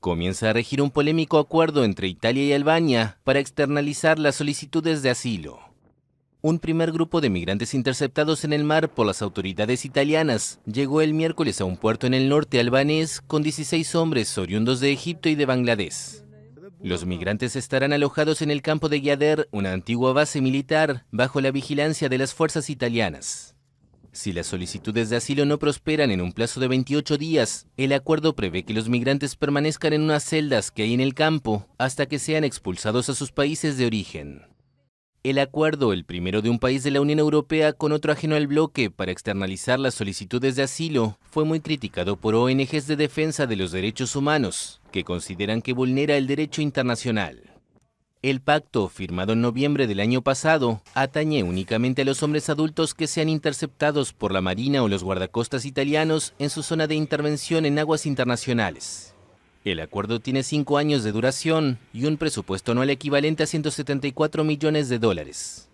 comienza a regir un polémico acuerdo entre Italia y Albania para externalizar las solicitudes de asilo. Un primer grupo de migrantes interceptados en el mar por las autoridades italianas llegó el miércoles a un puerto en el norte albanés con 16 hombres oriundos de Egipto y de Bangladesh. Los migrantes estarán alojados en el campo de Yader, una antigua base militar, bajo la vigilancia de las fuerzas italianas. Si las solicitudes de asilo no prosperan en un plazo de 28 días, el acuerdo prevé que los migrantes permanezcan en unas celdas que hay en el campo hasta que sean expulsados a sus países de origen. El acuerdo, el primero de un país de la Unión Europea con otro ajeno al bloque para externalizar las solicitudes de asilo, fue muy criticado por ONGs de defensa de los derechos humanos, que consideran que vulnera el derecho internacional. El pacto, firmado en noviembre del año pasado, atañe únicamente a los hombres adultos que sean interceptados por la Marina o los guardacostas italianos en su zona de intervención en aguas internacionales. El acuerdo tiene cinco años de duración y un presupuesto anual equivalente a 174 millones de dólares.